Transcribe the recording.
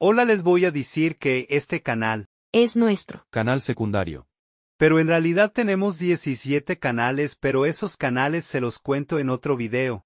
Hola les voy a decir que este canal es nuestro canal secundario. Pero en realidad tenemos 17 canales pero esos canales se los cuento en otro video.